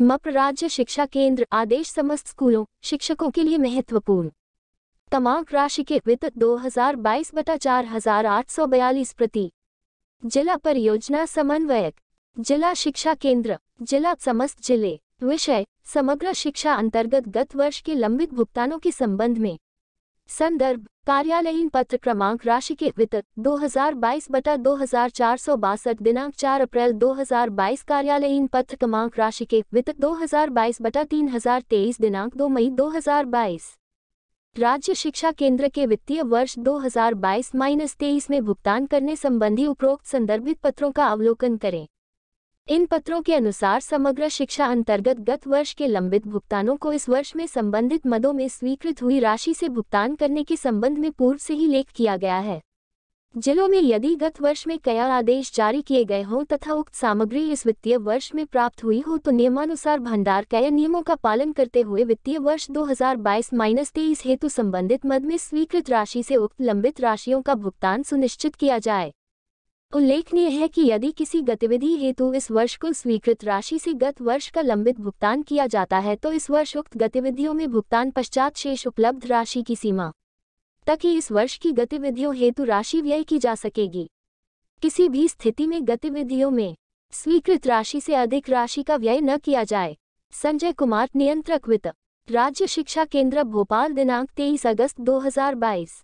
मप्र राज्य शिक्षा केंद्र आदेश समस्त स्कूलों शिक्षकों के लिए महत्वपूर्ण तमाक राशि के वित्त 2022 बटा चार हजार आठ सौ बयालीस प्रति जिला परियोजना समन्वयक जिला शिक्षा केंद्र जिला समस्त जिले विषय समग्र शिक्षा अंतर्गत गत वर्ष के लंबित भुगतानों के संबंध में संदर्भ कार्यालयीन पत्र क्रमांक राशि के हजार 2022 बटा दो दिनांक 4 अप्रैल 2022 कार्यालयीन पत्र क्रमांक राशि के हजार 2022 बटा तेईस दिनांक 2 मई 2022 राज्य शिक्षा केंद्र के वित्तीय वर्ष 2022 माइनस तेईस में भुगतान करने संबंधी उपरोक्त संदर्भित पत्रों का अवलोकन करें इन पत्रों के अनुसार समग्र शिक्षा अंतर्गत गत वर्ष के लंबित भुगतानों को इस वर्ष में संबंधित मदों में स्वीकृत हुई राशि से भुगतान करने के संबंध में पूर्व से ही लेख किया गया है जिलों में यदि गत वर्ष में कया आदेश जारी किए गए हों तथा उक्त सामग्री इस वित्तीय वर्ष में प्राप्त हुई हो तो नियमानुसार भंडार कय नियमों का पालन करते हुए वित्तीय वर्ष 2022 माइनस तेईस हेतु संबंधित मद में स्वीकृत राशि से उक्त लंबित राशियों का भुगतान सुनिश्चित किया जाए उल्लेखनीय है कि यदि किसी गतिविधि हेतु इस वर्ष को स्वीकृत राशि से गत वर्ष का लंबित भुगतान किया जाता है तो इस वर्ष उक्त गतिविधियों में भुगतान पश्चात शेष उपलब्ध राशि की सीमा तक ही इस वर्ष की गतिविधियों हेतु राशि व्यय की जा सकेगी किसी भी स्थिति में गतिविधियों में स्वीकृत राशि से अधिक राशि का व्यय न किया जाए संजय कुमार नियंत्रक वित्त राज्य शिक्षा केंद्र भोपाल दिनांक तेईस अगस्त 2022